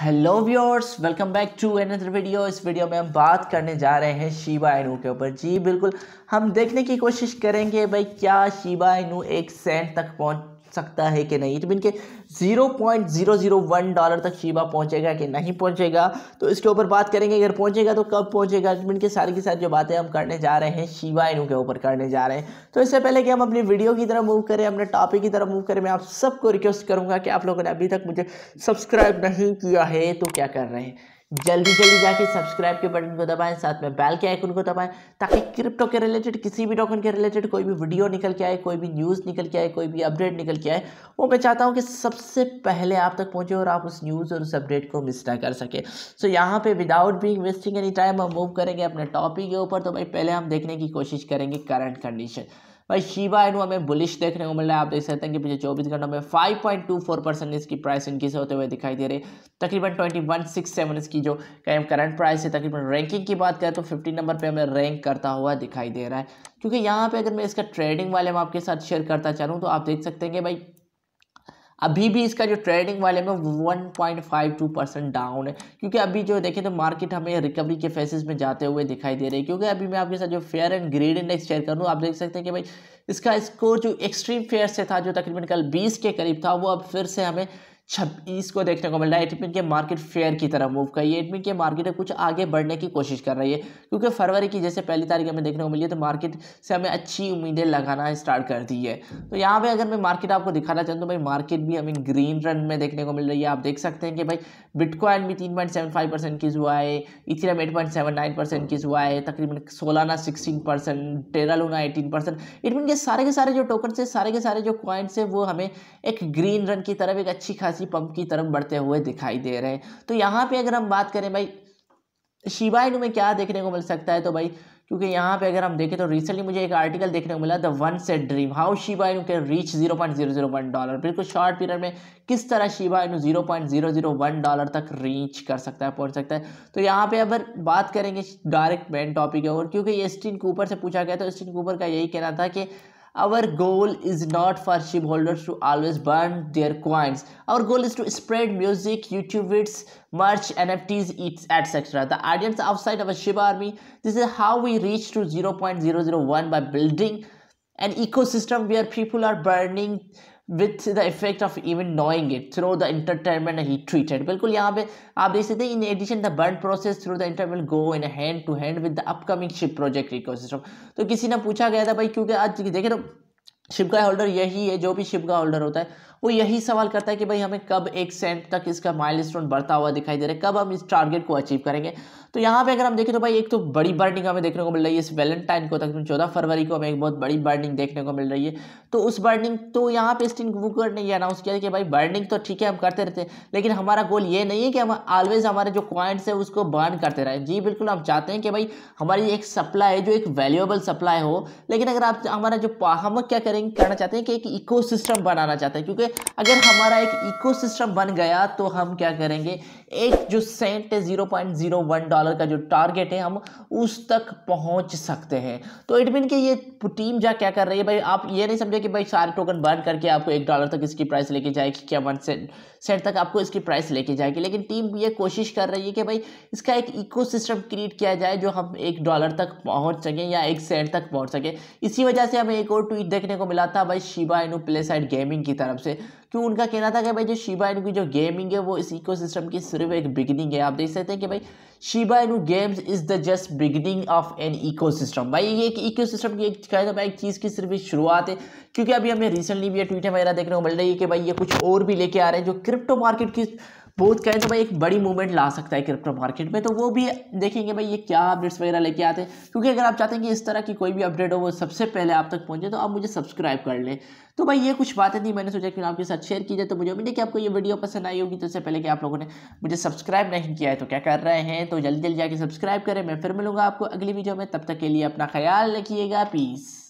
hello viewers welcome back to another video इस video में हम बात करने जा रहे हैं शिबा इनू के ऊपर जी बिल्कुल हम देखने की कोशिश करेंगे भाई क्या शिबा इनू एक सेंट तक पहुंच सकता है कि नहीं इट मीन के zero point zero zero one dollar तक शीबा पहुंचेगा कि नहीं पहुंचेगा तो इसके ऊपर बात करेंगे अगर पहुंचेगा तो कब पहुंचेगा इट मीन के सारी की सारी जो बातें हम करने जा रहे हैं शीबा इनू के ऊपर करने जा रहे हैं तो इससे पहले कि हम अपनी वीडियो की तरफ मूव करें अपने टॉपिक की तरफ मूव करें मैं आप सबको रिक्वेस्ट करूँगा कि आप लोगों ने अभी तक मुझे सब्सक्राइब नहीं किया है तो क्या कर रहे हैं जल्दी जल्दी जाके सब्सक्राइब के बटन को दबाएं साथ में बैल के आइकन को दबाएं ताकि क्रिप्टो के रिलेटेड किसी भी टोकन के रिलेटेड कोई भी वीडियो निकल के आए कोई भी न्यूज़ निकल के आए कोई भी अपडेट निकल के आए वो मैं चाहता हूँ कि सबसे पहले आप तक पहुँचे और आप उस न्यूज़ और उस अपडेट को मिस ना कर सके सो so, यहाँ पर without being wasting any time हम मूव करेंगे अपने टॉपिक के ऊपर तो भाई पहले हम देखने की कोशिश करेंगे करंट कंडीशन भाई शिवा इनू हमें बुलिश देखने को मिल रहा है आप देख सकते हैं कि पिछले चौबीस घंटों में five point two four percent इसकी प्राइस से होते हुए दिखाई दे रही है तकरीबन ट्वेंटी वन सिक्स सेवन इसकी जो करंट प्राइस है तकरीबन रैंकिंग की बात करें तो फिफ्टी नंबर पर हमें रैंक करता हुआ दिखाई दे रहा है क्योंकि यहाँ पर अगर मैं इसका ट्रेडिंग वाले मैं आपके साथ शेयर करता चाहूँ तो आप देख सकते हैं कि भाई अभी भी इसका जो ट्रेडिंग वाले में 1.52 परसेंट डाउन है क्योंकि अभी जो देखें तो मार्केट हमें रिकवरी के फेसिस में जाते हुए दिखाई दे रही है क्योंकि अभी मैं आपके साथ जो fear and greed index share कर आप देख सकते हैं कि भाई इसका स्कोर जो एक्सट्रीम फेयर से था जो तकरीबन कल बीस के करीब था वो अब फिर से हमें छब्बीस को देखने को मिल रहा है एटमिन के मार्केट फेयर की तरफ मूव कर एटमिन के मार्केट कुछ आगे बढ़ने की कोशिश कर रही है क्योंकि फरवरी की जैसे पहली तारीख हमें देखने को मिली है तो मार्केट से हमें अच्छी उम्मीदें लगाना स्टार्ट कर दी है तो यहाँ पे अगर मैं मार्केट आपको दिखाना चाहूँ तो भाई मार्केट भी हमें ग्रीन रन में देखने को मिल रही है आप देख सकते हैं कि भाई बिटकॉइन भी तीन पॉइंट सेवन फाइव परसेंट की हुआ है Ethereum eight point seven nine percent की हुआ है तकरीबन सोलाना सिक्सटीन परसेंट टेरल होना एटीन परसेंट एटमिन के सारे के सारे जो टोकन से सारे के सारे जो कॉइन्स है वो हमें एक ग्रीन रन की तरफ एक अच्छी खासी राशि पंप की तरफ बढ़ते हुए दिखाई दे रहे हैं तो यहाँ पे अगर हम बात करें भाई शिबा में क्या देखने को मिल सकता है तो भाई क्योंकि यहाँ पे अगर हम देखें तो रिसेंटली मुझे एक आर्टिकल देखने को मिला the one set dream how Shiba Inu can reach zero point zero zero one dollar बिल्कुल शॉर्ट पीरियड में किस तरह Shiba Inu zero point zero zero one dollar तक रीच कर सकता है पहुँच सकता है तो यहाँ पे अगर बात करेंगे डायरेक्ट मेन टॉपिक है और क्योंकि ये स्टीन कूपर से पूछा गया तो स्टीन कूपर का यही कहना था कि our goal is not for ship holders to always burn their coins our goal is to spread music youtube vids merch nfts etc the audience outside of a ship army this is how we reach to 0.001 by building an ecosystem where people are burning with the effect of even knowing it through the entertainment he treated बिल्कुल यहाँ पे आप देख सकते हैं in addition the burn process through the entertainment go in hand to hand with the upcoming Shib project ecosystem तो किसी ने पूछा गया था भाई क्योंकि आज देखें तो शिप का होल्डर यही है जो भी शिप का होल्डर होता है वो यही सवाल करता है कि भाई हमें कब एक सेंट तक इसका माइलस्टोन बढ़ता हुआ दिखाई दे रहा है कब हम इस टारगेट को अचीव करेंगे तो यहाँ पे अगर हम देखें तो भाई एक तो बड़ी बर्निंग हमें देखने को मिल रही है इस वैलेंटाइन को तक चौदह फरवरी को हमें एक बहुत बड़ी बर्निंग देखने को मिल रही है तो उस बर्निंग तो यहाँ पे स्टीन वुकर ने ये अनाउंस किया कि भाई बर्निंग तो ठीक है हम करते रहते हैं लेकिन हमारा गोल ये नहीं है कि हम ऑलवेज हमारे जो क्वाइंट्स है उसको बर्न करते रहें जी बिल्कुल हम चाहते हैं कि भाई हमारी एक सप्लाई है जो एक वैल्यूएबल सप्लाई हो लेकिन अगर आप हमारा जो हम क्या करेंगे करना चाहते हैं कि एक इको बनाना चाहते हैं क्योंकि अगर हमारा एक इकोसिस्टम बन गया तो हम क्या करेंगे एक जो सेंट है zero point zero one dollar का जो टारगेट है हम उस तक पहुंच सकते हैं तो इट मीन की ये टीम जा क्या कर रही है भाई आप ये नहीं समझे कि भाई सारे टोकन बर्न करके आपको एक डॉलर तक इसकी प्राइस लेके जाएगी क्या वन सेंट सेंट तक आपको इसकी प्राइस लेके जाएगी लेकिन टीम ये कोशिश कर रही है कि भाई इसका एक इकोसिस्टम क्रिएट किया जाए जो हम एक डॉलर तक पहुंच सकें या एक सेंट तक पहुंच सकें इसी वजह से हमें एक और ट्वीट देखने को मिला था भाई शिबा इनू प्ले साइड गेमिंग की तरफ से क्यों उनका कहना था कि भाई जो शिबा इनकी जो गेमिंग है वो इस इको की सिर्फ एक बिगनिंग है आप देख सकते हैं कि भाई Shiba Inu games is the just beginning of an eco भाई ये एक इकोसिस्टम की एक कहा भाई एक चीज़ की सिर्फ शुरुआत है क्योंकि अभी हमें रिसेंटली भी ये ट्वीट वगैरह देखने को मिल रही है कि भाई ये कुछ और भी लेके आ रहे हैं जो क्रिप्टो मार्केट की बहुत कहें तो भाई एक बड़ी मूवमेंट ला सकता है क्रिप्टो मार्केट में तो वो भी देखेंगे भाई ये क्या अपडेट्स वगैरह लेके आते हैं क्योंकि अगर आप चाहते हैं कि इस तरह की कोई भी अपडेट हो वो सबसे पहले आप तक पहुंचे तो आप मुझे सब्सक्राइब कर लें तो भाई ये कुछ बातें थी मैंने सोचा कि आपके साथ शेयर की जाए तो मुझे उम्मीद है कि आपको ये वीडियो पसंद आई होगी तो इससे पहले कि आप लोगों ने मुझे सब्सक्राइब नहीं किया है तो क्या कर रहे हैं तो जल्दी जल्दी जाके सब्सक्राइब करें मैं फिर मिलूंगा आपको अगली वीडियो में तब तक के लिए अपना ख्याल रखिएगा पीस